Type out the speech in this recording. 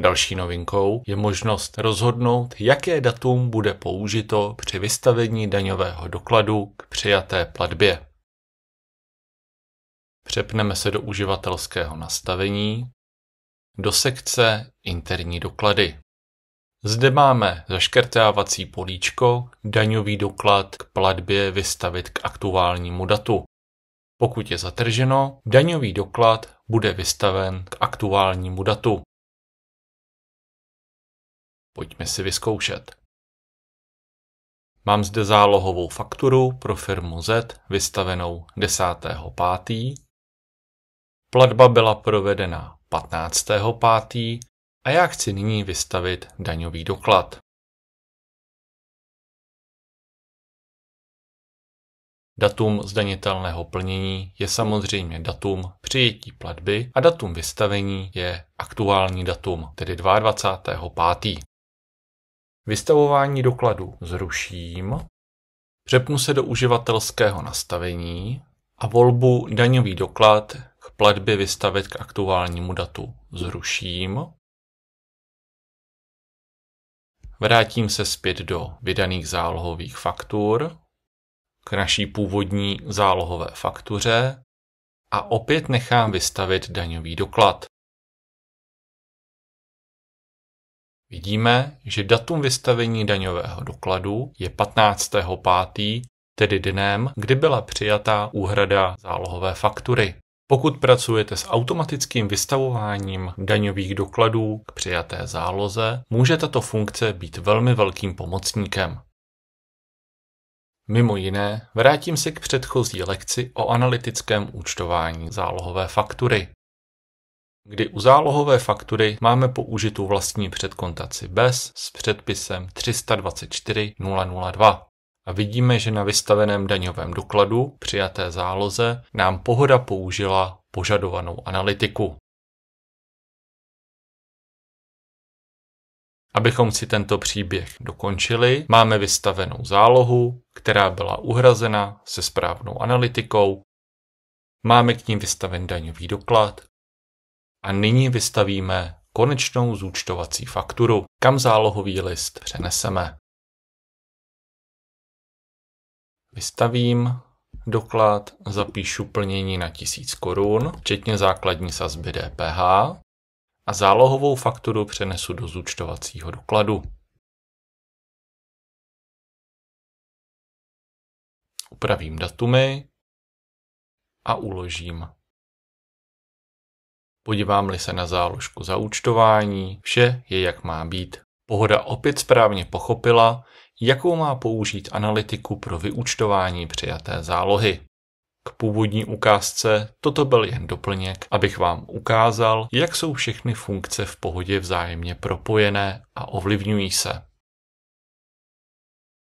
Další novinkou je možnost rozhodnout, jaké datum bude použito při vystavení daňového dokladu k přijaté platbě. Přepneme se do uživatelského nastavení, do sekce Interní doklady. Zde máme zaškrtávací políčko Daňový doklad k platbě vystavit k aktuálnímu datu. Pokud je zatrženo, daňový doklad bude vystaven k aktuálnímu datu. Pojďme si vyzkoušet. Mám zde zálohovou fakturu pro firmu Z vystavenou 10.5. Platba byla provedena 15.5. a já chci nyní vystavit daňový doklad. Datum zdanitelného plnění je samozřejmě datum přijetí platby a datum vystavení je aktuální datum, tedy 22.5. Vystavování dokladů zruším, přepnu se do uživatelského nastavení a volbu daňový doklad k platbě vystavit k aktuálnímu datu zruším. Vrátím se zpět do vydaných zálohových faktur, k naší původní zálohové faktuře a opět nechám vystavit daňový doklad. Vidíme, že datum vystavení daňového dokladu je 15. 5., tedy dnem, kdy byla přijatá úhrada zálohové faktury. Pokud pracujete s automatickým vystavováním daňových dokladů k přijaté záloze, může tato funkce být velmi velkým pomocníkem. Mimo jiné, vrátím se k předchozí lekci o analytickém účtování zálohové faktury kdy u zálohové faktury máme použitou vlastní předkontaci bez s předpisem 324 002 a vidíme, že na vystaveném daňovém dokladu přijaté záloze nám pohoda použila požadovanou analytiku. Abychom si tento příběh dokončili, máme vystavenou zálohu, která byla uhrazena se správnou analytikou. Máme k ní vystaven daňový doklad, a nyní vystavíme konečnou zúčtovací fakturu, kam zálohový list přeneseme. Vystavím doklad, zapíšu plnění na 1000 korun, včetně základní sazby DPH a zálohovou fakturu přenesu do zúčtovacího dokladu. Upravím datumy a uložím Podívám-li se na záložku zaúčtování, vše je jak má být. Pohoda opět správně pochopila, jakou má použít analytiku pro vyúčtování přijaté zálohy. K původní ukázce toto byl jen doplněk, abych vám ukázal, jak jsou všechny funkce v pohodě vzájemně propojené a ovlivňují se.